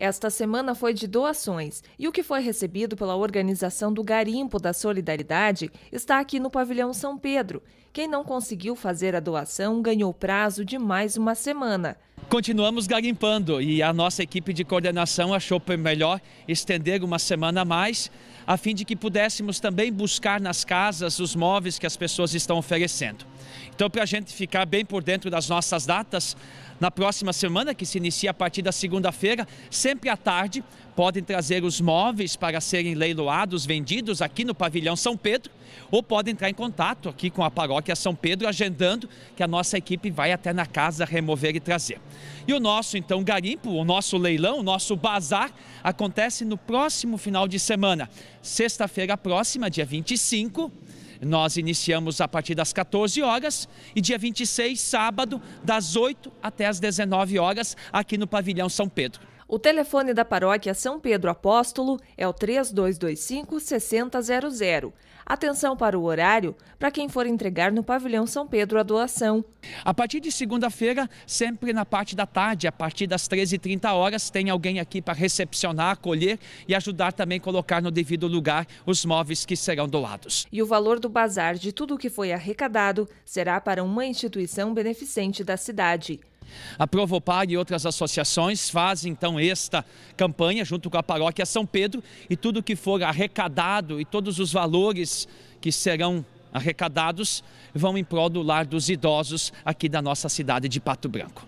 Esta semana foi de doações e o que foi recebido pela organização do Garimpo da Solidariedade está aqui no Pavilhão São Pedro. Quem não conseguiu fazer a doação ganhou prazo de mais uma semana. Continuamos garimpando e a nossa equipe de coordenação achou melhor estender uma semana a mais, a fim de que pudéssemos também buscar nas casas os móveis que as pessoas estão oferecendo. Então, para a gente ficar bem por dentro das nossas datas, na próxima semana, que se inicia a partir da segunda-feira, sempre à tarde. Podem trazer os móveis para serem leiloados, vendidos aqui no pavilhão São Pedro, ou podem entrar em contato aqui com a paróquia São Pedro, agendando que a nossa equipe vai até na casa remover e trazer. E o nosso, então, garimpo, o nosso leilão, o nosso bazar, acontece no próximo final de semana, sexta-feira próxima, dia 25 nós iniciamos a partir das 14 horas e dia 26, sábado, das 8 até as 19 horas, aqui no Pavilhão São Pedro. O telefone da paróquia São Pedro Apóstolo é o 3225 6000. Atenção para o horário para quem for entregar no pavilhão São Pedro a doação. A partir de segunda-feira, sempre na parte da tarde, a partir das 13h30 horas, tem alguém aqui para recepcionar, acolher e ajudar também a colocar no devido lugar os móveis que serão doados. E o valor do bazar de tudo o que foi arrecadado será para uma instituição beneficente da cidade. A Provopar e outras associações fazem então esta campanha junto com a paróquia São Pedro e tudo que for arrecadado e todos os valores que serão arrecadados vão em prol do lar dos idosos aqui da nossa cidade de Pato Branco.